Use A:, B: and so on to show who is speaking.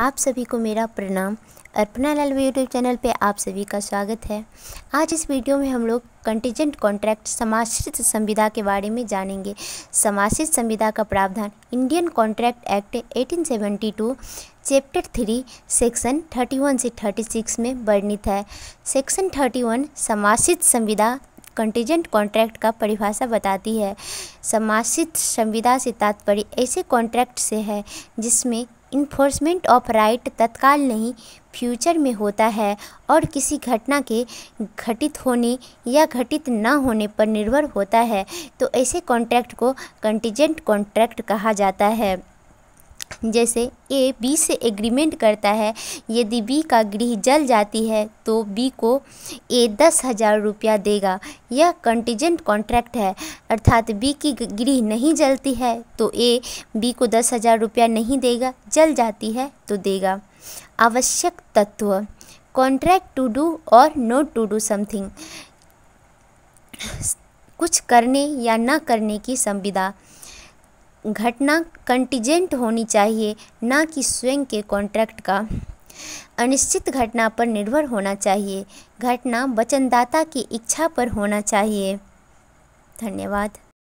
A: आप सभी को मेरा प्रणाम अर्पणा लाल यूट्यूब चैनल पे आप सभी का स्वागत है आज इस वीडियो में हम लोग कंटीजेंट कॉन्ट्रैक्ट समाश्रित संविदा के बारे में जानेंगे समाश्रित संविदा का प्रावधान Indian Contract Act 1872 chapter three section 31 से 36 में वर्णित है सेक्शन 31 समाश्रित संविदा कंटीजेंट कॉन्ट्रैक्ट का परिभाषा बताती है समासित संविदा से तात्पर्य ऐसे कॉन्ट्रैक्ट से है जिसमें इन्फोर्समेंट ऑफ राइट तत्काल नहीं फ्यूचर में होता है और किसी घटना के घटित होने या घटित न होने पर निर्भर होता है तो ऐसे कॉन्ट्रैक्ट को कंटीजेंट कॉन्ट्रैक्ट कहा जाता है जैसे ए बी से एग्रीमेंट करता है यदि बी का गृह जल जाती है तो बी को ए दस हज़ार रुपया देगा यह कंटीजेंट कॉन्ट्रैक्ट है अर्थात बी की गृह नहीं जलती है तो ए बी को दस हज़ार रुपया नहीं देगा जल जाती है तो देगा आवश्यक तत्व कॉन्ट्रैक्ट टू डू और नोट टू डू समथिंग कुछ करने या न करने की संविदा घटना कंटिजेंट होनी चाहिए न कि स्वयं के कॉन्ट्रैक्ट का अनिश्चित घटना पर निर्भर होना चाहिए घटना वचनदाता की इच्छा पर होना चाहिए धन्यवाद